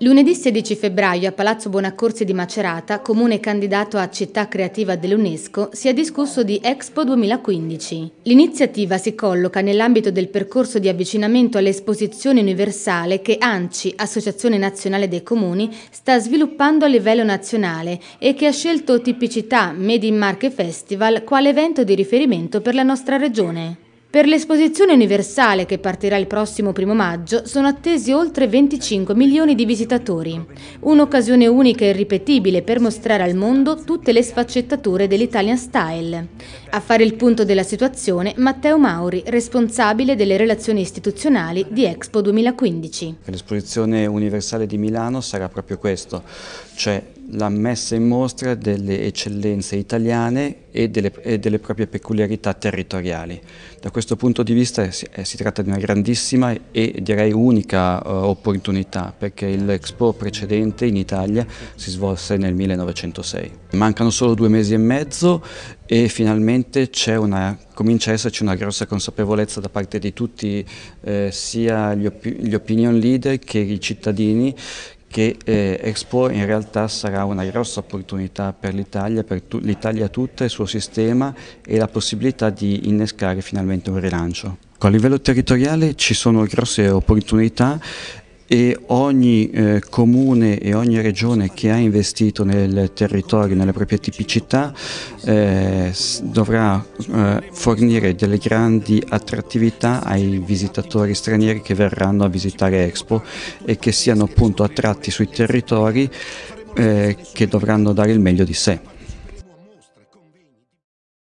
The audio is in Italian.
Lunedì 16 febbraio a Palazzo Bonaccorsi di Macerata, comune candidato a città creativa dell'UNESCO, si è discusso di Expo 2015. L'iniziativa si colloca nell'ambito del percorso di avvicinamento all'esposizione universale che ANCI, Associazione Nazionale dei Comuni, sta sviluppando a livello nazionale e che ha scelto Tipicità Made in Marche Festival quale evento di riferimento per la nostra regione. Per l'esposizione universale che partirà il prossimo primo maggio sono attesi oltre 25 milioni di visitatori. Un'occasione unica e irripetibile per mostrare al mondo tutte le sfaccettature dell'Italian Style. A fare il punto della situazione Matteo Mauri, responsabile delle relazioni istituzionali di Expo 2015. L'esposizione universale di Milano sarà proprio questo, cioè la messa in mostra delle eccellenze italiane e delle, e delle proprie peculiarità territoriali. Da questo punto di vista si, eh, si tratta di una grandissima e direi unica uh, opportunità perché l'Expo precedente in Italia si svolse nel 1906. Mancano solo due mesi e mezzo e finalmente una, comincia a esserci una grossa consapevolezza da parte di tutti, eh, sia gli, op gli opinion leader che i cittadini, che eh, Expo in realtà sarà una grossa opportunità per l'Italia, per tu, l'Italia tutta, il suo sistema e la possibilità di innescare finalmente un rilancio. A livello territoriale ci sono grosse opportunità e ogni eh, comune e ogni regione che ha investito nel territorio, nelle proprie tipicità, eh, dovrà eh, fornire delle grandi attrattività ai visitatori stranieri che verranno a visitare Expo e che siano appunto attratti sui territori eh, che dovranno dare il meglio di sé.